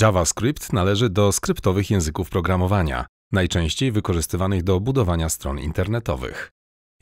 JavaScript należy do skryptowych języków programowania, najczęściej wykorzystywanych do budowania stron internetowych.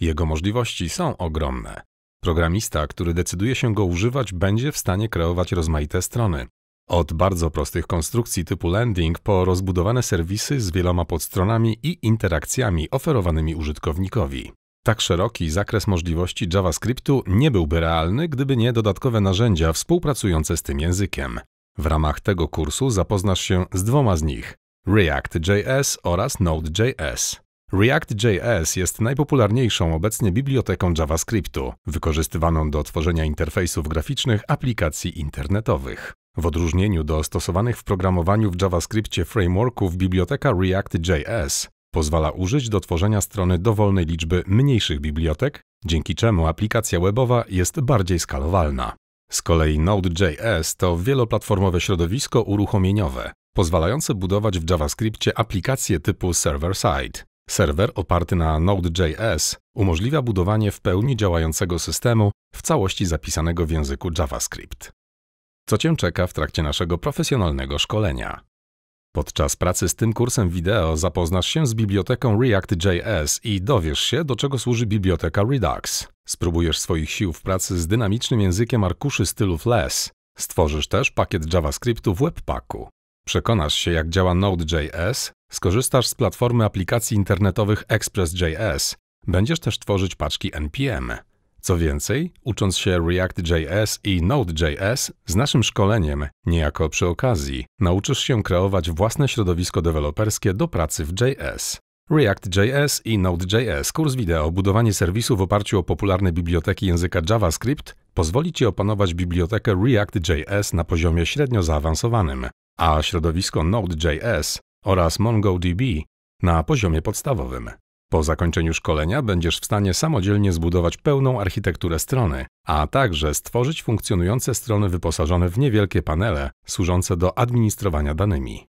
Jego możliwości są ogromne. Programista, który decyduje się go używać, będzie w stanie kreować rozmaite strony. Od bardzo prostych konstrukcji typu landing po rozbudowane serwisy z wieloma podstronami i interakcjami oferowanymi użytkownikowi. Tak szeroki zakres możliwości JavaScriptu nie byłby realny, gdyby nie dodatkowe narzędzia współpracujące z tym językiem. W ramach tego kursu zapoznasz się z dwoma z nich – React.js oraz Node.js. React.js jest najpopularniejszą obecnie biblioteką JavaScriptu, wykorzystywaną do tworzenia interfejsów graficznych aplikacji internetowych. W odróżnieniu do stosowanych w programowaniu w JavaScriptie frameworków biblioteka React.js pozwala użyć do tworzenia strony dowolnej liczby mniejszych bibliotek, dzięki czemu aplikacja webowa jest bardziej skalowalna. Z kolei Node.js to wieloplatformowe środowisko uruchomieniowe, pozwalające budować w JavaScriptie aplikacje typu server-side. Serwer oparty na Node.js umożliwia budowanie w pełni działającego systemu w całości zapisanego w języku JavaScript. Co Cię czeka w trakcie naszego profesjonalnego szkolenia? Podczas pracy z tym kursem wideo zapoznasz się z biblioteką React.js i dowiesz się, do czego służy biblioteka Redux. Spróbujesz swoich sił w pracy z dynamicznym językiem arkuszy stylu LESS. Stworzysz też pakiet JavaScriptu w Webpacku. Przekonasz się, jak działa Node.js, skorzystasz z platformy aplikacji internetowych Express.js. Będziesz też tworzyć paczki NPM. Co więcej, ucząc się React.js i Node.js, z naszym szkoleniem, niejako przy okazji, nauczysz się kreować własne środowisko deweloperskie do pracy w JS. React.js i Node.js, kurs wideo Budowanie serwisu w oparciu o popularne biblioteki języka JavaScript pozwoli Ci opanować bibliotekę React.js na poziomie średnio zaawansowanym, a środowisko Node.js oraz MongoDB na poziomie podstawowym. Po zakończeniu szkolenia będziesz w stanie samodzielnie zbudować pełną architekturę strony, a także stworzyć funkcjonujące strony wyposażone w niewielkie panele służące do administrowania danymi.